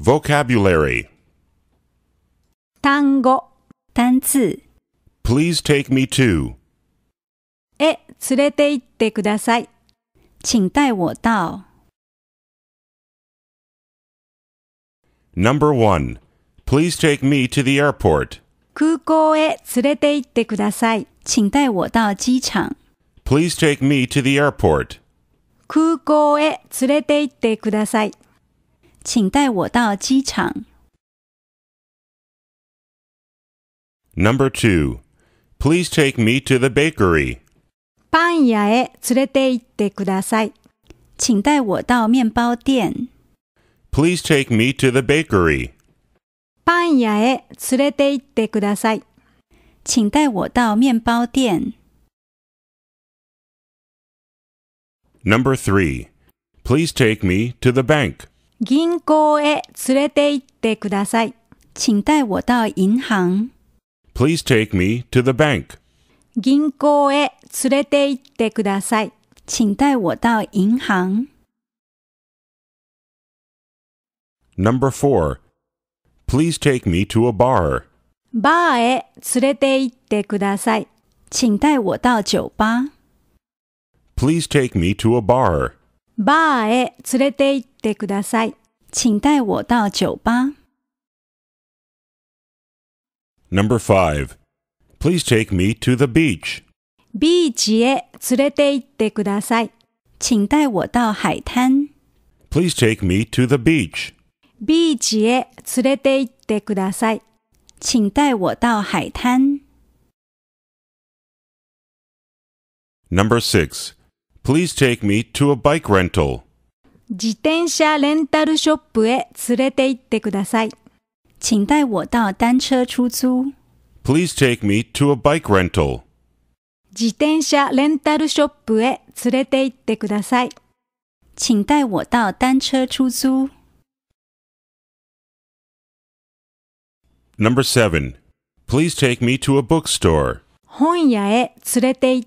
Vocabulary Please take me to へ連れて行ってください。请带我到。Number 1. Please take me to the airport. 空港へ連れて行ってください。请带我到机场。Please take me to the airport. 空港へ連れて行ってください。请带我到机场。Number two, please take me to the bakery. パン屋へ連れて行ってください。请带我到面包店。Please take me to the bakery. パン屋へ連れて行ってください。请带我到面包店。Number three, please take me to the bank. 銀行へ連れて行ってください。请带我到银行。Please take me to the bank. 銀行へ連れて行ってください。请带我到银行。Number 4. Please take me to a bar. バーへ連れて行ってください。请带我到酒吧。Please take me to a bar. バーへ連れて行ってください。请带我到酒吧。Number 5. Please take me to the beach. ビーチへ連れて行ってください。请带我到海滩。Please take me to the beach. ビーチへ連れて行ってください。请带我到海滩。Number 6. Please take me to a bike rental. 自転車レンタルショップへ連れて行ってください。请带我到单车出租。Please take me to a bike rental. 自転車レンタルショップへ連れて行ってください。请带我到单车出租。Number 7. Please take me to a bookstore. 本屋へ連れて行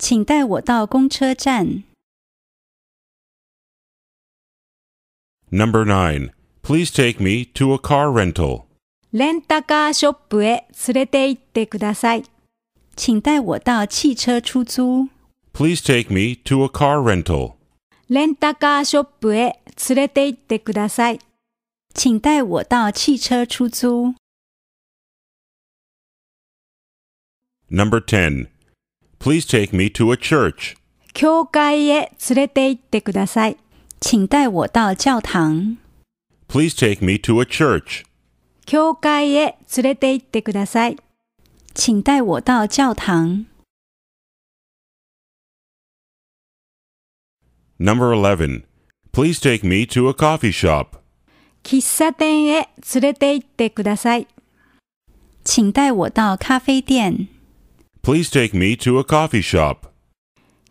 请带我到公车站。Number nine, please take me to a car rental. レンタカーショップへ連れて行ってください。请带我到汽车出租。Please take me to a car rental. レンタカーショップへ連れて行ってください。请带我到汽车出租。Number 10. Please take me to a church. 教会へ連れて行ってください。请带我到教堂。Please take me to a church. 教会へ連れて行ってください。请带我到教堂。Number 11. Please take me to a coffee shop. 喫茶店へ連れて行ってください。请带我到咖啡店。Please take me to a coffee shop.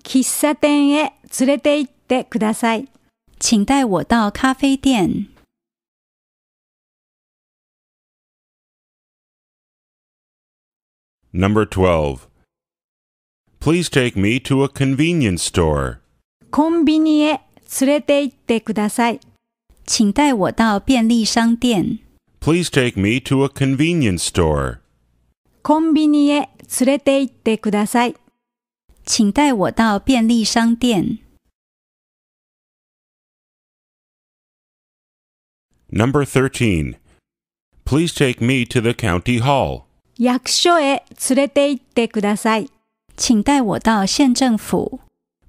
喫茶店へ連れて行ってください。请带我到咖啡店。Number 12. Please take me to a convenience store. コンビニへ連れて行ってください。请带我到便利商店。Please take me to a convenience store. コンビニへ連れて行ってください。请带我到便利商店。Number 13. Please take me to the county hall. 役所へ連れて行ってください。请带我到县政府。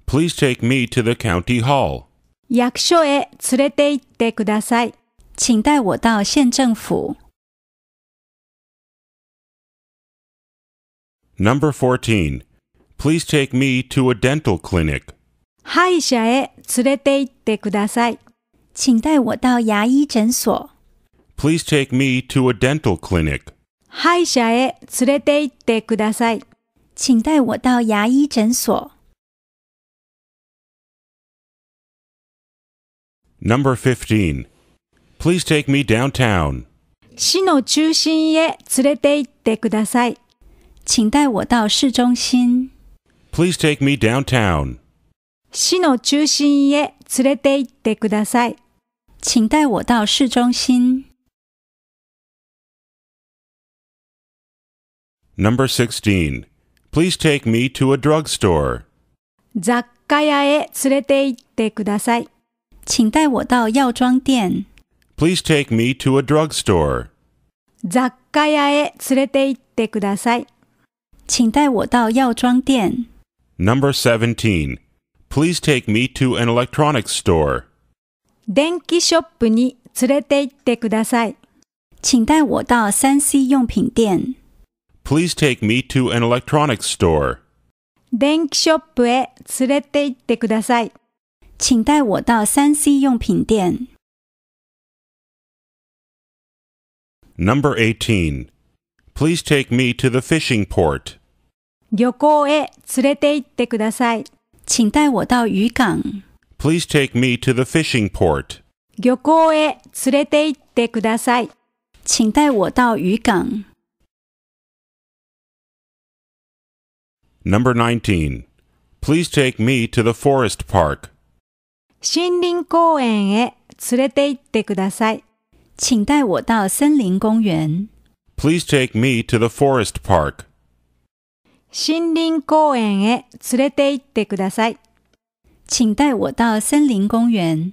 Please take me to the county hall. 役所へ連れて行ってください。请带我到县政府。Number 14. Please take me to a dental clinic. 歯医者へ連れて行ってください。请带我到牙医诊所。Please take me to a dental clinic. 歯医者へ連れて行ってください。请带我到牙医诊所。Number 15. Please take me downtown. 市の中心へ連れて行ってください。请带我到市中心。Please take me downtown. 市の中心へ連れて行ってください。请带我到市中心。Number 16. Please take me to a drugstore. 雑貨屋へ連れて行ってください。请带我到药妆店。Please take me to a drugstore. 雑貨屋へ連れて行ってください。Number 17. Please take me to an electronics store. 電気ショップに連れて行ってください。请带我到 3C Please take me to an electronics store. 電気ショップへ連れて行ってください。请带我到 3C 用品店。Number 18. Please take me to the fishing port. 漁港へ連れて行ってください。请带我到渔港。Please take me to the fishing port. 漁港へ連れて行ってください。请带我到渔港。Number 19. Please take me to the forest park. 森林公園へ連れて行ってください。请带我到森林公园。Please take me to the forest park. 森林公園へ連れて行ってください。请带我到森林公园。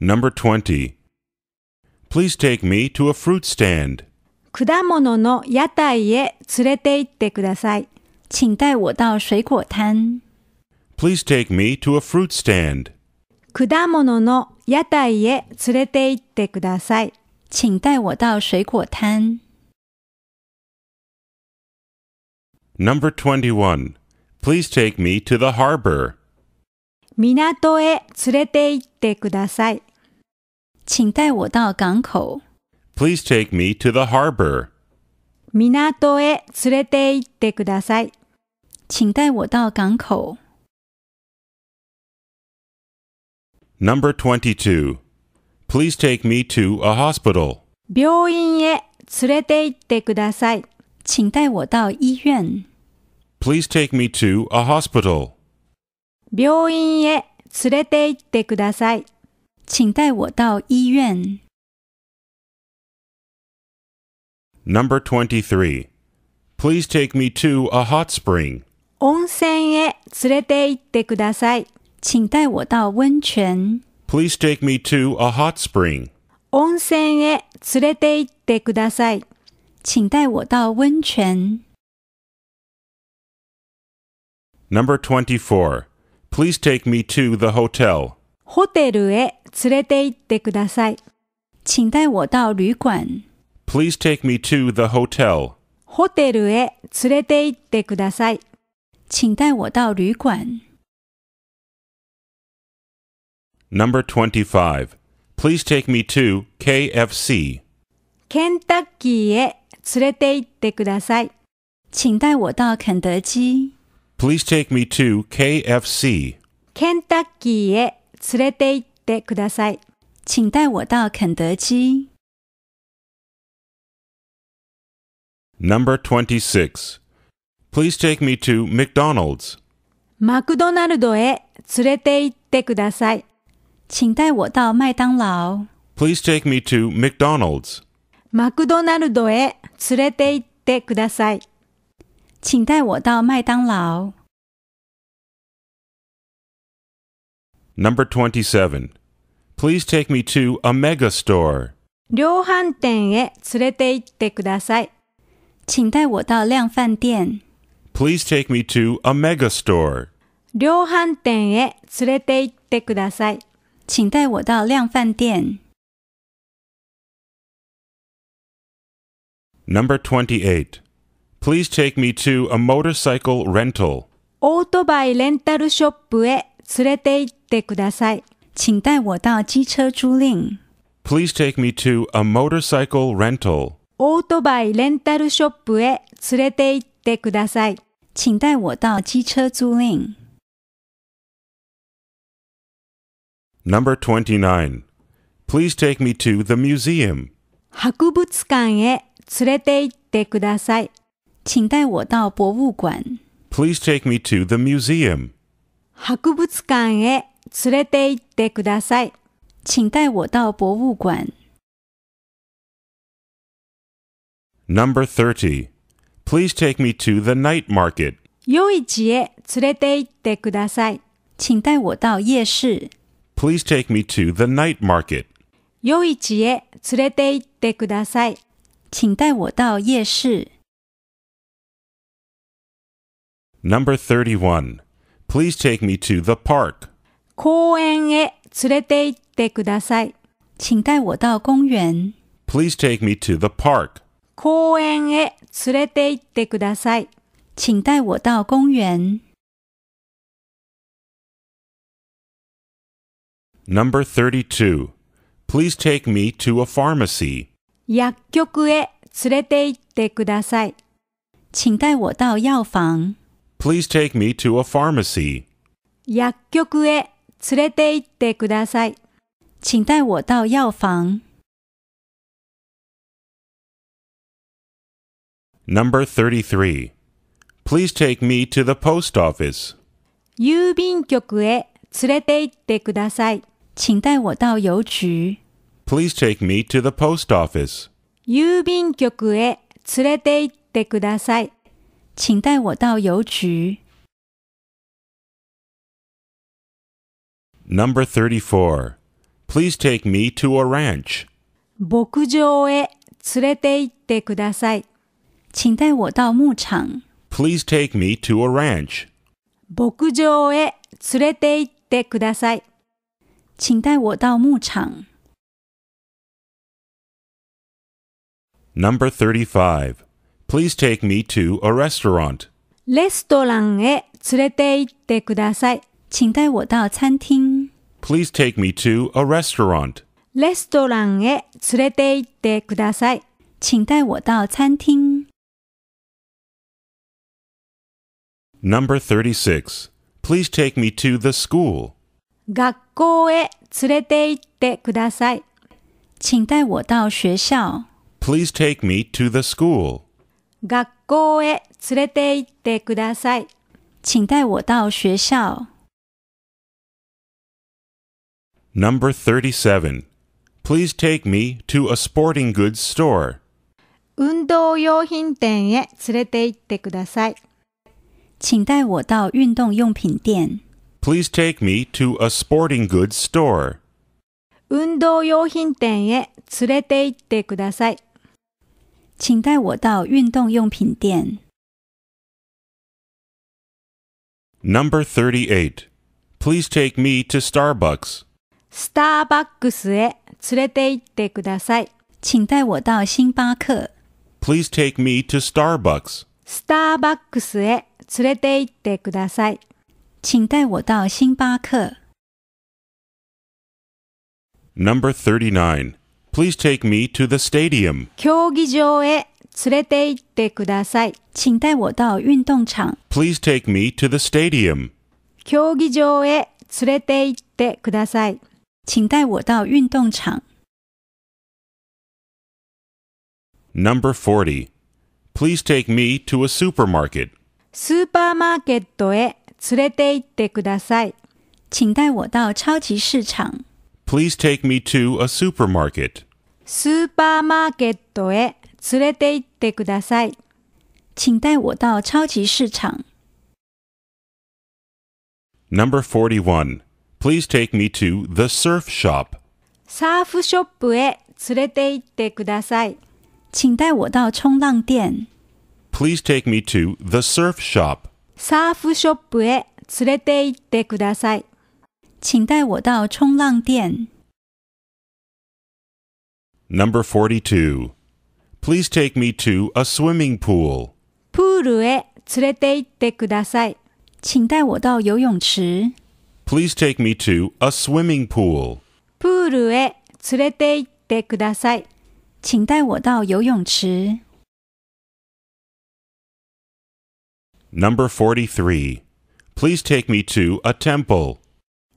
n u 20. Please take me to a fruit stand. 果物の屋台へ連れて行ってください。请带我到水果摊。Please take me to a fruit stand. 果物の屋台へ連れて行ってください。请带我到水果摊。Number 21. Please take me to the harbor. 港へ連れて行ってください。请带我到港口。Please take me to the harbor. 港へ連れて行ってください。请带我到港口。Number 22. Please take me to a hospital. 病院へ連れて行ってください。请带我到医院。Please take me to a hospital. 病院へ連れて行ってください。请带我到医院。Number 23. Please take me to a hot spring. 温泉へ連れて行ってください。请带我到温泉。Please take me to a hot spring. 温泉へ連れて行ってください。请带我到温泉。Number 24. Please take me to the hotel. ホテルへ連れて行ってください。请带我到旅馆。Please take me to the hotel. ホテルへ連れて行ってください。请带我到旅馆。Number 25. Please take me to KFC. ケンタッキーへ連れて行ってください。请带我到肯德基。Please take me to KFC. 26. Please take me to McDonald's. マクドナルドへ連れて行ってください。请带我到麦当劳。Please take me to McDonald's. マクドナルドへ連れて行ってください。请带我到麦当劳。Number 27. Please take me to a mega store. 量販店へ連れて行ってください。请带我到量贩店。Please take me to a mega store. 量販店へ連れて行ってください。请带我到量贩店。Number 28. Please take me to a motorcycle rental. オートバイレンタルショップへ連れて行ってください。请带我到机车租赁。Please take me to a motorcycle rental. オートバイレンタルショップへ連れて行ってください。请带我到机车租赁。Number 29. Please take me to the museum. 博物館へ連れて行ってください。请带我到博物館。Please take me to the museum. 博物館へ連れて行ってください。请带我到博物馆。Number 30. Please take me to the night market. 夜市へ連れて行ってください。请带我到夜市。Please take me to the night market. 夜市へ連れて行ってください。请带我到夜市。Number 31. Please take me to the park. 公園へ連れて行ってください。请带我到公园。Please take me to the park. 公園へ連れて行ってください。请带我到公园。Number 32. Please take me to a pharmacy. 薬局へ連れて行ってください。请带我到药房。Please take me to a pharmacy. 薬局へ連れて行ってください。请带我到药房。Number 33. Please take me to the post office. 郵便局へ連れて行ってください。请带我到邮局。please take me to the post office. 郵便局へ連れて行ってください。请带我到邮局。Number 34. Please take me to a ranch. 牧場へ連れて行ってください。请带我到牧场。Please take me to a ranch. 牧場へ連れて行ってください。请带我到牧场。Number 35. Please take me to a restaurant. Please take me to a restaurant. レストランへ連れて行ってください。请带我到餐厅。Number 36. Please take me to the school. 学校へ連れて行ってください。请带我到学校。Please take me to the school. 学校へ連れて行ってください。请带我到学校。Number 37. Please take me to a sporting goods store. 運動用品店へ連れて行ってください。请带我到运动用品店。Please take me to a sporting goods store. 運動用品店へ連れて行ってください。请带我到运动用品店。Number thirty-eight. Please take me to Starbucks. スターバックスへ連れて行ってください。请带我到星巴克。Please take me to Starbucks. スターバックスへ連れて行ってください。请带我到星巴克。Number thirty-nine. Please take me to the stadium. 競技場へ連れて行ってください。请带我到运动场。Please take me to the stadium. 競技場へ連れて行ってください。请带我到运动场。Number 40. Please take me to a supermarket. スーパーマーケットへ連れて行ってください。请带我到超级市场。Please take me to a supermarket. スーパーマーケットへ連れて行ってください。请带我到超级市场。Number 41. Please take me to the surf shop. サーフショップへ連れて行ってください。请带我到冲浪店。Please take me to the surf shop. サーフショップへ連れて行ってください。请带我到冲浪店。Number 42. Please take me to a swimming pool. プールへ連れて行ってください。请带我到游泳池。Please take me to a swimming pool. プールへ連れて行ってください。请带我到游泳池。Number 43. Please take me to a temple.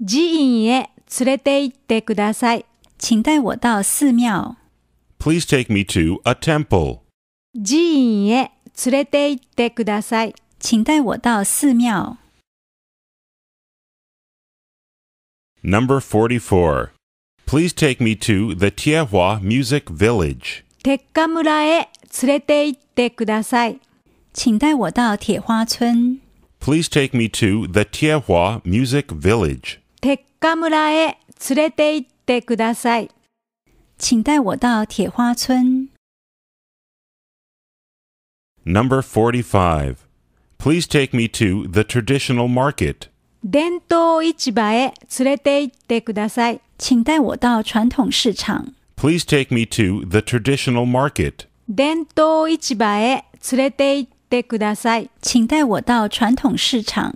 寺院へ連れて行ってください。请带我到寺庙。Please take me to a temple. 寺院へ連れて行ってください。请带我到寺庙。Number 44. Please take me to the Tiehua Music Village. 鉄火村へ連れて行ってください。请带我到铁花村。Please take me to the Tiehua Music Village. 鉄火村へ連れて行ってください。请带我到铁花村。Number 45. Please take me to the traditional market. 伝統市場へ連れて行ってください。请带我到传统市场。Please take me to the traditional market. 伝統市場へ連れて行ってください。请带我到传统市场。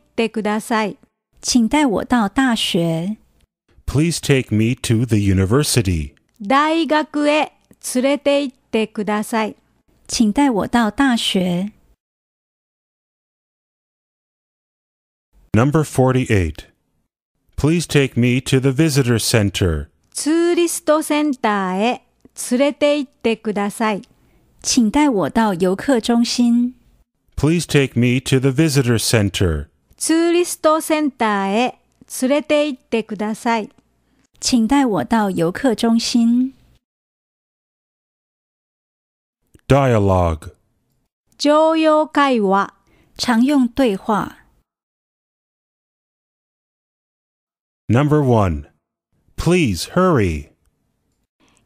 ってください。请带我到大学。Please take me to the university. 大学へ連れて行ってください。请带我到大学。Number 48. Please take me to the visitor center. ツーリストセンターへ連れて行ってください。请带我到游客中心。Please take me to the visitor center. ツーリストセンターへ連れて行ってください。请带我到游客中心。Dialogue 常用会話常用对话 Number 1 Please hurry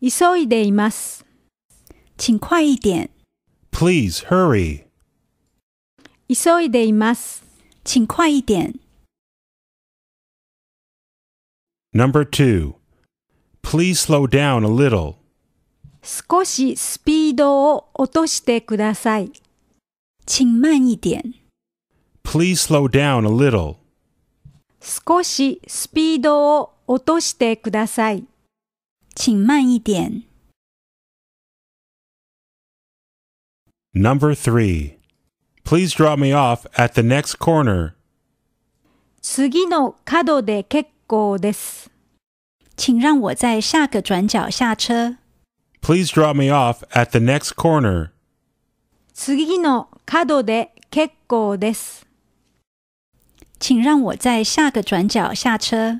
急いでいます请快一点 Please hurry 急いでいます请快一点。Number two, please slow down a little. 少しスピードを落としてください。请慢一点。Please slow down a little. 少しスピードを落としてください。请慢一点。Number three. Please drop me off at the next corner. 次の角で結構です。请让我在下个转角下车。Please drop me off at the next corner. 次の角で結構です。请让我在下个转角下车。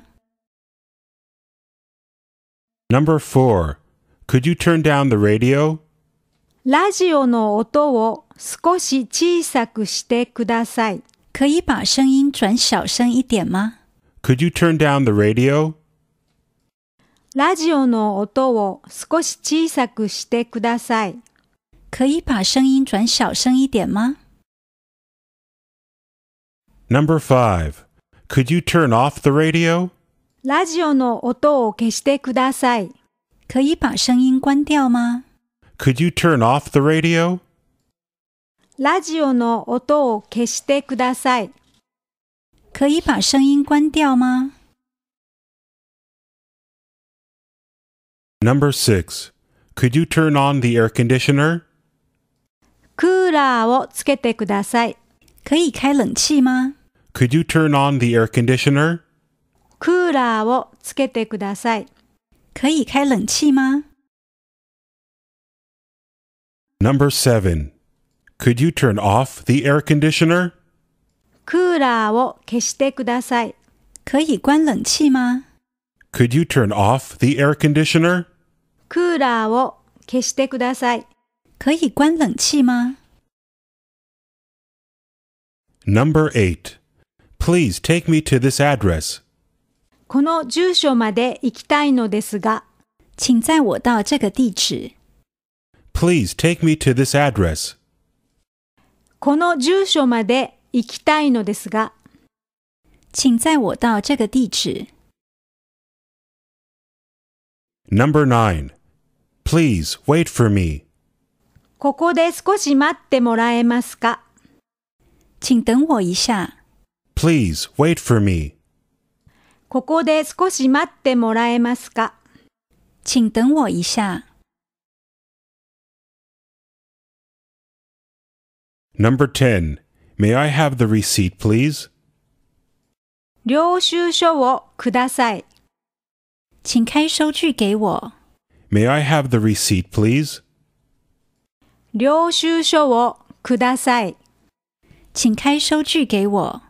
Number four, could you turn down the radio? ラジオの音を少し小さくしてください。可以把声音转小声一点吗？Could you turn down the radio? ラジオの音を少し小さくしてください。可以把声音转小声一点吗？Number five. Could you turn off the radio? ラジオの音を消してください。可以把声音关掉吗？Could you turn off the radio? ラジオの音を消してください。可以把声音关掉吗？Number six, could you turn on the air conditioner? クーラーをつけてください。可以开冷气吗？Could you turn on the air conditioner? クーラーをつけてください。可以开冷气吗？Number seven. Could you turn off the air conditioner? クーラーを消してください。可以关冷气吗 Could you turn off the air conditioner? クーラーを消してください。可以关冷气吗 Number 8. Please take me to this address. この住所まで行きたいのですが、请载我到这个地址。Please take me to this address. この住所まで行きたいのですが。请载我到这个地址。Number 9 Please wait for me. ここで少し待ってもらえますか请等我一下。Please wait for me. ここで少し待ってもらえますか请等我一下。Number 10. May I have the receipt, please? 領収書をください。请开收据给我。May I have the receipt, please? 領収書をください。请开收据给我。